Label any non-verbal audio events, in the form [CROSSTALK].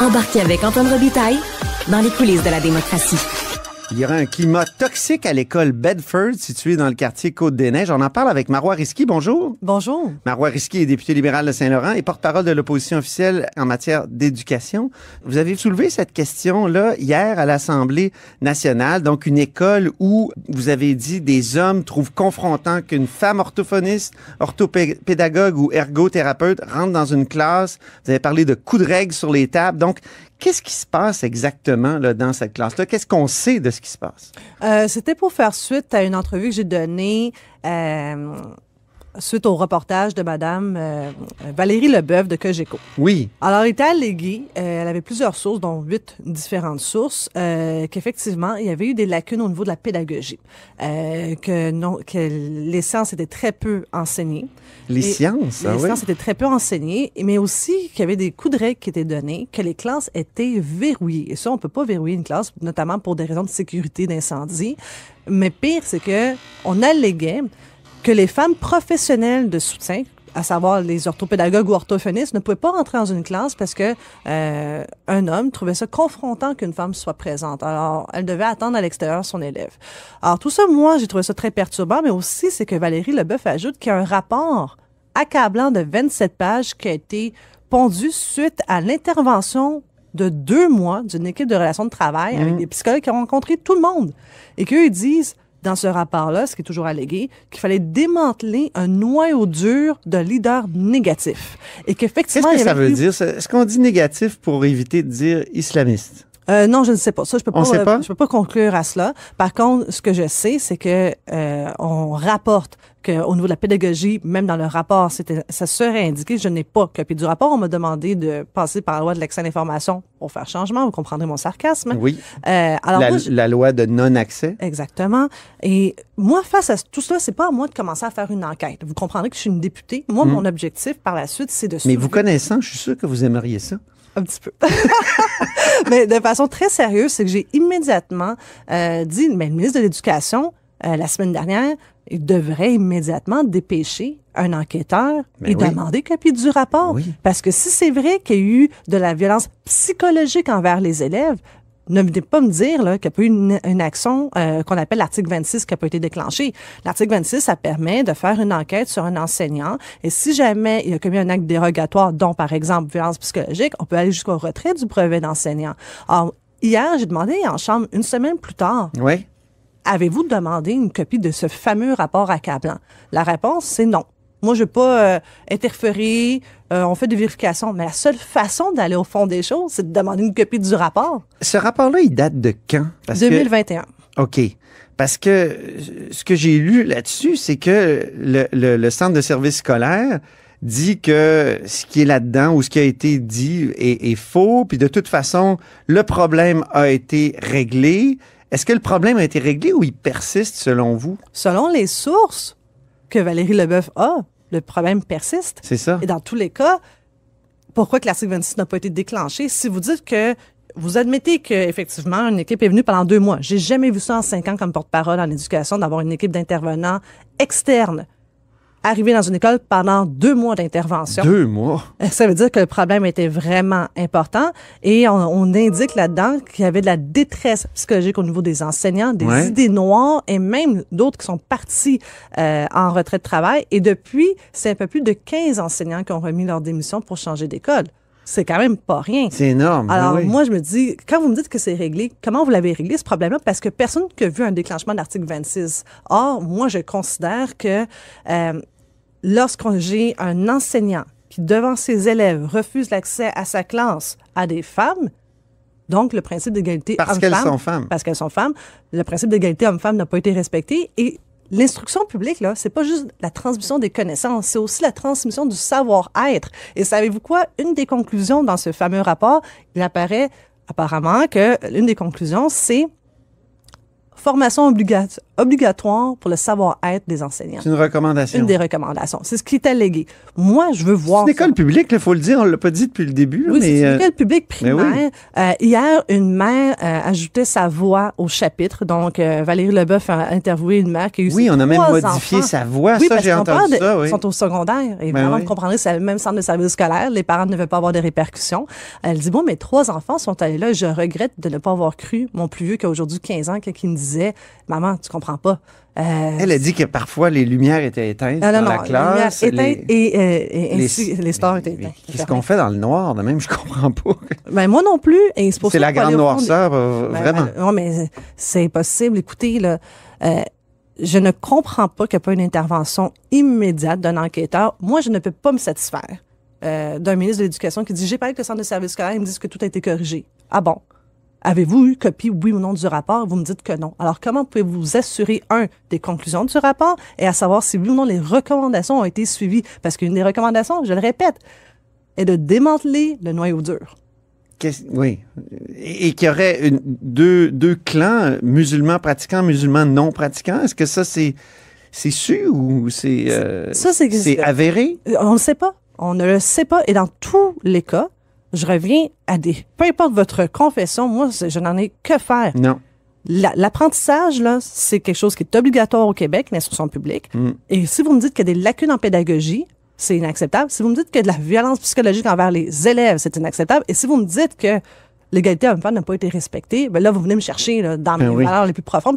Embarqué avec Antoine Robitaille dans les coulisses de la démocratie. Il y aura un climat toxique à l'école Bedford, située dans le quartier Côte-des-Neiges. On en parle avec Marois Risky. Bonjour. Bonjour. Marois Risky est député libéral de Saint-Laurent et porte-parole de l'opposition officielle en matière d'éducation. Vous avez soulevé cette question-là hier à l'Assemblée nationale. Donc, une école où, vous avez dit, des hommes trouvent confrontant qu'une femme orthophoniste, orthopédagogue ou ergothérapeute rentre dans une classe. Vous avez parlé de coups de règle sur les tables. Donc, qu'est-ce qui se passe exactement là, dans cette classe-là? Qu'est-ce qu'on sait de qui se passe? Euh, c'était pour faire suite à une entrevue que j'ai donnée. Euh, suite au reportage de Madame euh, Valérie Leboeuf de Cogeco. Oui. Alors, il était allégué, euh, elle avait plusieurs sources, dont huit différentes sources, euh, qu'effectivement, il y avait eu des lacunes au niveau de la pédagogie, que, les sciences étaient très peu enseignées. Les sciences, ah Les sciences étaient très peu enseignées, mais aussi qu'il y avait des coups de règle qui étaient donnés, que les classes étaient verrouillées. Et ça, on peut pas verrouiller une classe, notamment pour des raisons de sécurité d'incendie. Mais pire, c'est que on alléguait que les femmes professionnelles de soutien, à savoir les orthopédagogues ou orthophonistes, ne pouvaient pas rentrer dans une classe parce que euh, un homme trouvait ça confrontant qu'une femme soit présente. Alors, elle devait attendre à l'extérieur son élève. Alors, tout ça, moi, j'ai trouvé ça très perturbant, mais aussi, c'est que Valérie Leboeuf ajoute qu'il y a un rapport accablant de 27 pages qui a été pondu suite à l'intervention de deux mois d'une équipe de relations de travail avec mmh. des psychologues qui ont rencontré tout le monde et qu'eux, disent – dans ce rapport-là, ce qui est toujours allégué, qu'il fallait démanteler un noyau dur de leader négatif. Et qu'effectivement... Qu'est-ce que ça veut dire? Est-ce qu'on dit négatif pour éviter de dire islamiste? Euh, non, je ne sais pas. Ça, je peux pas, Je peux pas conclure à cela. Par contre, ce que je sais, c'est que euh, on rapporte qu'au niveau de la pédagogie, même dans le rapport, c'était, ça serait indiqué. Je n'ai pas copié du rapport. On m'a demandé de passer par la loi de l'accès à l'information pour faire changement. Vous comprendrez mon sarcasme. Oui. Euh, alors la, loi de non-accès. Exactement. Et moi, face à tout cela, c'est pas à moi de commencer à faire une enquête. Vous comprendrez que je suis une députée. Moi, mm. mon objectif par la suite, c'est de. Mais vous connaissant, je suis sûr que vous aimeriez ça un petit peu. [LAUGHS] mais de façon très sérieuse, c'est que j'ai immédiatement euh, dit, mais le ministre de l'Éducation, euh, la semaine dernière, il devrait immédiatement dépêcher un enquêteur ben et demander copie du rapport. Parce que si c'est vrai qu'il y a eu de la violence psychologique envers les élèves, ne venez pas me dire là, qu'il n'y a eu une, action euh, qu'on appelle l'article 26 qui n'a pas été déclenchée. L'article 26, ça permet de faire une enquête sur un enseignant et si jamais il a commis un acte dérogatoire, dont par exemple violence psychologique, on peut aller jusqu'au retrait du brevet d'enseignant. Alors, hier, j'ai demandé en chambre, une semaine plus tard, oui. avez-vous demandé une copie de ce fameux rapport accablant? La réponse, c'est non. Moi, je ne veux pas euh, interférer. Euh, on fait des vérifications. Mais la seule façon d'aller au fond des choses, c'est de demander une copie du rapport. Ce rapport-là, il date de quand? 2021. OK. Parce que euh, ce que j'ai lu là-dessus, c'est que le, centre de service scolaire dit que ce qui est là-dedans ou ce qui a été dit est, est faux, puis de toute façon, le problème a été réglé. Est-ce que le problème a été réglé ou il persiste selon vous? Selon les sources, que Valérie Leboeuf a, le problème persiste. C'est ça. Et dans tous les cas, pourquoi Classic 26 n'a pas été déclenché? Si vous dites que vous admettez qu'effectivement, une équipe est venue pendant deux mois. J'ai jamais vu ça en cinq ans comme porte-parole en éducation, d'avoir une équipe d'intervenants externes arrivé dans une école pendant deux mois d'intervention. Deux mois. Euh, ça veut dire que le problème était vraiment important et on, on indique là-dedans qu'il y avait de la détresse psychologique au niveau des enseignants, des idées noires et même d'autres qui sont partis euh, en retrait de travail. Et depuis, c'est un peu plus de 15 enseignants qui ont remis leur démission pour changer d'école c'est quand même pas rien. C'est énorme. Ben Alors, moi, je me dis, quand vous me dites que c'est réglé, comment vous l'avez réglé, ce problème-là? Parce que personne n'a vu un déclenchement d'article 26. Or, moi, je considère que euh, lorsqu'on j'ai un enseignant qui, devant ses élèves, refuse l'accès à sa classe à des femmes, donc, le principe d'égalité homme-femme. Parce qu'elles sont femmes. Parce qu'elles sont femmes. Le principe d'égalité homme-femme n'a pas été respecté. Et l'instruction publique, là, c'est pas juste la transmission des connaissances, c'est aussi la transmission du savoir-être. Et savez-vous quoi? Une des conclusions dans ce fameux rapport, il apparaît apparemment que l'une des conclusions, c'est formation obligatoire obligatoire pour le savoir-être des enseignants. C'est une recommandation. Une des recommandations. C'est ce qui est allégué. Moi, je veux voir. C'est une école publique, il faut le dire, on l'a pas dit depuis le début. Oui, c'est une euh, école publique ben primaire. Euh, hier, une mère euh, ajoutait sa voix au chapitre. Donc, euh, Valérie Leboeuf a interviewé une mère qui a eu Oui, on a même modifié sa voix. ça, j'ai entendu ça. Oui. Ils sont au secondaire. Et ben vraiment, vous comprendrez, c'est le même centre de service scolaire. Les parents ne veulent pas avoir de répercussions. Elle dit, bon, mes trois enfants sont allés là. Je regrette de ne pas avoir cru mon plus vieux qui a aujourd'hui 15 ans, qui me disait, maman, tu comprends pas. Euh, elle a dit que parfois les lumières étaient éteintes dans la classe. Les et, euh, et les, étaient Qu'est-ce qu'on fait dans le noir de même? [LAUGHS] Je comprends pas. Ben, moi non plus. c'est la grande noirceur, euh, ben, ben, vraiment. non, mais c'est impossible. Écoutez, là, je ne comprends pas qu'il n'y ait pas une intervention immédiate d'un enquêteur. Moi, je ne peux pas me satisfaire d'un ministre de l'Éducation qui dit « J'ai parlé avec le centre de service scolaire, ils me disent que tout a été corrigé. » Ah bon? Avez-vous eu copie, oui ou non, du rapport? Vous me dites que non. Alors, comment pouvez-vous vous assurer, un, des conclusions du rapport et à savoir si, oui ou non, les recommandations ont été suivies? Parce qu'une des recommandations, je le répète, est de démanteler le noyau dur. Oui. Et, qu'il y aurait deux, clans, musulmans pratiquants, musulmans non pratiquants. Est-ce que ça, c'est, c'est su ou c'est, c'est avéré? On ne le sait pas. On ne le sait pas. Et dans tous les cas, je reviens à des... Peu importe votre confession, moi, je n'en ai que faire. Non. L'apprentissage, là, c'est quelque chose qui est obligatoire au Québec, l'instruction publique. Mm. Et si vous me dites qu'il y a des lacunes en pédagogie, c'est inacceptable. Si vous me dites que de la violence psychologique envers les élèves, c'est inacceptable. Et si vous me dites que l'égalité homme-femme n'a pas été respectée, ben là, vous venez me chercher dans mes ben valeurs les plus profondes.